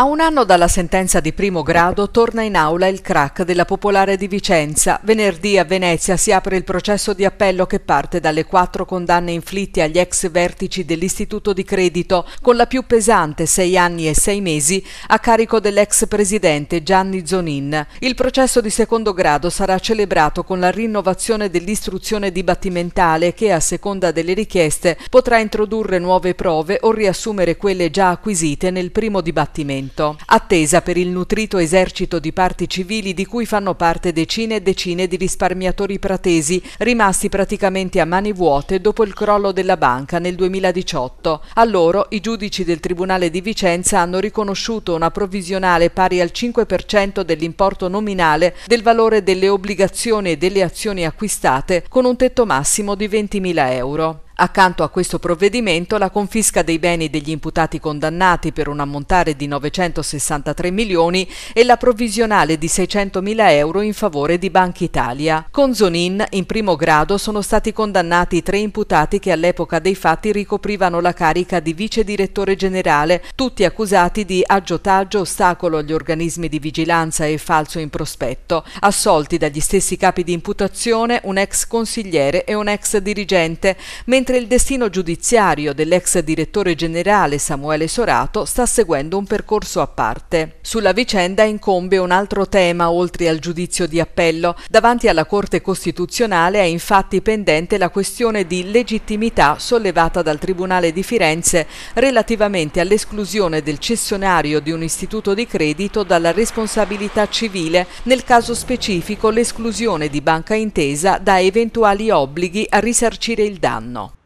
A un anno dalla sentenza di primo grado torna in aula il crack della Popolare di Vicenza. Venerdì a Venezia si apre il processo di appello che parte dalle quattro condanne inflitte agli ex vertici dell'istituto di credito, con la più pesante sei anni e sei mesi a carico dell'ex presidente Gianni Zonin. Il processo di secondo grado sarà celebrato con la rinnovazione dell'istruzione dibattimentale che, a seconda delle richieste, potrà introdurre nuove prove o riassumere quelle già acquisite nel primo dibattimento punto, attesa per il nutrito esercito di parti civili di cui fanno parte decine e decine di risparmiatori pratesi, rimasti praticamente a mani vuote dopo il crollo della banca nel 2018. A loro i giudici del Tribunale di Vicenza hanno riconosciuto una provvisionale pari al 5% dell'importo nominale del valore delle obbligazioni e delle azioni acquistate con un tetto massimo di 20.000 euro. Accanto a questo provvedimento, la confisca dei beni degli imputati condannati per un ammontare di 963 milioni e la provvisionale di 600 mila euro in favore di Banca Italia. Con Zonin, in primo grado, sono stati condannati tre imputati che all'epoca dei fatti ricoprivano la carica di vice direttore generale, tutti accusati di aggiotaggio, ostacolo agli organismi di vigilanza e falso in prospetto, assolti dagli stessi capi di imputazione un ex consigliere e un ex dirigente, mentre mentre il destino giudiziario dell'ex direttore generale Samuele Sorato sta seguendo un percorso a parte. Sulla vicenda incombe un altro tema oltre al giudizio di appello. Davanti alla Corte Costituzionale è infatti pendente la questione di legittimità sollevata dal Tribunale di Firenze relativamente all'esclusione del cessionario di un istituto di credito dalla responsabilità civile, nel caso specifico l'esclusione di Banca Intesa da eventuali obblighi a risarcire il danno.